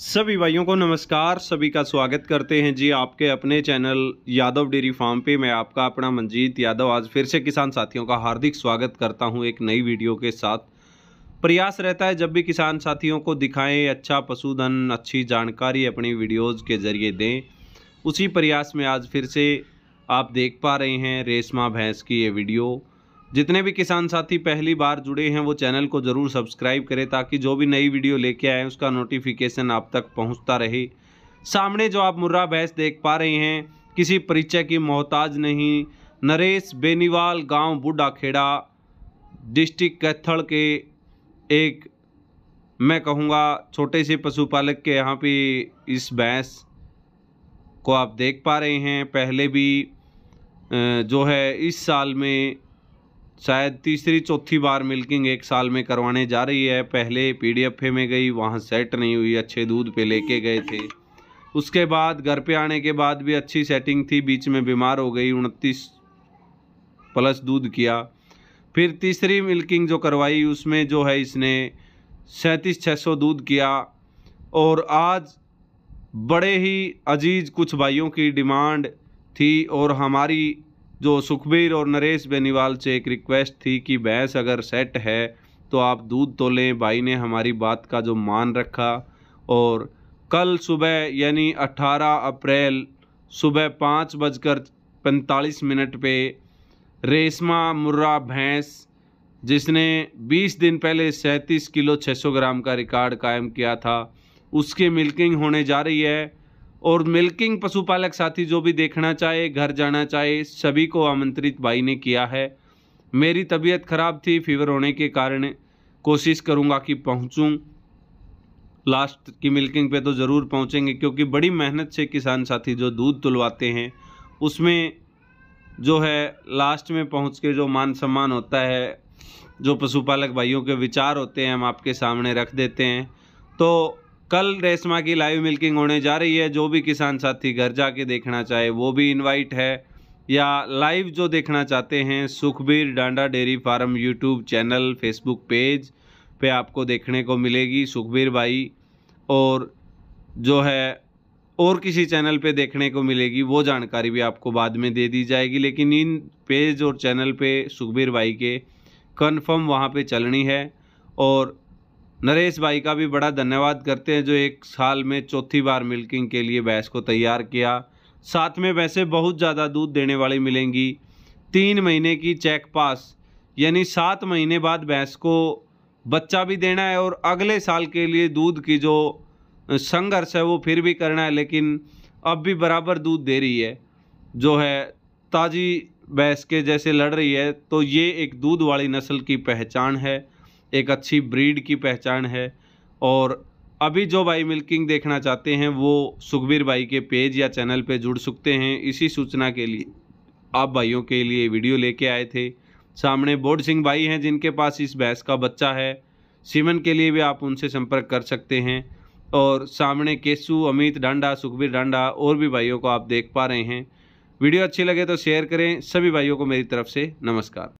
सभी भाइयों को नमस्कार सभी का स्वागत करते हैं जी आपके अपने चैनल यादव डेयरी फार्म पे मैं आपका अपना मंजीत यादव आज फिर से किसान साथियों का हार्दिक स्वागत करता हूं एक नई वीडियो के साथ प्रयास रहता है जब भी किसान साथियों को दिखाएं अच्छा पशुधन अच्छी जानकारी अपनी वीडियोज़ के ज़रिए दें उसी प्रयास में आज फिर से आप देख पा रहे हैं रेशमा भैंस की ये वीडियो जितने भी किसान साथी पहली बार जुड़े हैं वो चैनल को ज़रूर सब्सक्राइब करें ताकि जो भी नई वीडियो लेके आए उसका नोटिफिकेशन आप तक पहुंचता रहे सामने जो आप मुर्रा भैंस देख पा रहे हैं किसी परिचय की मोहताज नहीं नरेश बेनीवाल गांव खेड़ा डिस्ट्रिक्ट कैथड़ के एक मैं कहूँगा छोटे से पशुपालक के यहाँ पे इस भैंस को आप देख पा रहे हैं पहले भी जो है इस साल में शायद तीसरी चौथी बार मिल्किंग एक साल में करवाने जा रही है पहले पी में गई वहाँ सेट नहीं हुई अच्छे दूध पे लेके गए थे उसके बाद घर पे आने के बाद भी अच्छी सेटिंग थी बीच में बीमार हो गई उनतीस प्लस दूध किया फिर तीसरी मिल्किंग जो करवाई उसमें जो है इसने सैंतीस छः सौ दूध किया और आज बड़े ही अजीज़ कुछ भाइयों की डिमांड थी और हमारी जो सुखबीर और नरेश बेनीवाल से एक रिक्वेस्ट थी कि भैंस अगर सेट है तो आप दूध तो लें भाई ने हमारी बात का जो मान रखा और कल सुबह यानी 18 अप्रैल सुबह पाँच बजकर पैंतालीस मिनट पे रेशमा मुर्रा भैंस जिसने 20 दिन पहले सैंतीस किलो 600 ग्राम का रिकॉर्ड कायम किया था उसकी मिल्किंग होने जा रही है और मिल्किंग पशुपालक साथी जो भी देखना चाहे घर जाना चाहे सभी को आमंत्रित भाई ने किया है मेरी तबीयत खराब थी फीवर होने के कारण कोशिश करूँगा कि पहुँचूँ लास्ट की मिल्किंग पे तो ज़रूर पहुँचेंगे क्योंकि बड़ी मेहनत से किसान साथी जो दूध तुलवाते हैं उसमें जो है लास्ट में पहुँच के जो मान सम्मान होता है जो पशुपालक भाइयों के विचार होते हैं हम आपके सामने रख देते हैं तो कल रेशमा की लाइव मिल्किंग होने जा रही है जो भी किसान साथी घर जाके देखना चाहे वो भी इनवाइट है या लाइव जो देखना चाहते हैं Sukhbir Danda dairy farm YouTube channel Facebook page पे आपको देखने को मिलेगी सुखबीर भाई और जो है और किसी चैनल पे देखने को मिलेगी वो जानकारी भी आपको बाद में दे दी जाएगी लेकिन इन पेज और चैनल पे सुखबीर भाई के कन्फर्म वहाँ पर चलनी है और नरेश भाई का भी बड़ा धन्यवाद करते हैं जो एक साल में चौथी बार मिल्किंग के लिए भैंस को तैयार किया साथ में वैसे बहुत ज़्यादा दूध देने वाली मिलेंगी तीन महीने की चेक पास यानी सात महीने बाद भैंस को बच्चा भी देना है और अगले साल के लिए दूध की जो संघर्ष है वो फिर भी करना है लेकिन अब भी बराबर दूध दे रही है जो है ताज़ी भैंस के जैसे लड़ रही है तो ये एक दूध वाली नस्ल की पहचान है एक अच्छी ब्रीड की पहचान है और अभी जो बाई मिल्किंग देखना चाहते हैं वो सुखबीर भाई के पेज या चैनल पे जुड़ सकते हैं इसी सूचना के लिए आप भाइयों के लिए वीडियो लेके आए थे सामने बोर्ड सिंह भाई हैं जिनके पास इस भैंस का बच्चा है सीमन के लिए भी आप उनसे संपर्क कर सकते हैं और सामने केसू अमित डांडा सुखबीर डांडा और भी भाइयों को आप देख पा रहे हैं वीडियो अच्छी लगे तो शेयर करें सभी भाइयों को मेरी तरफ से नमस्कार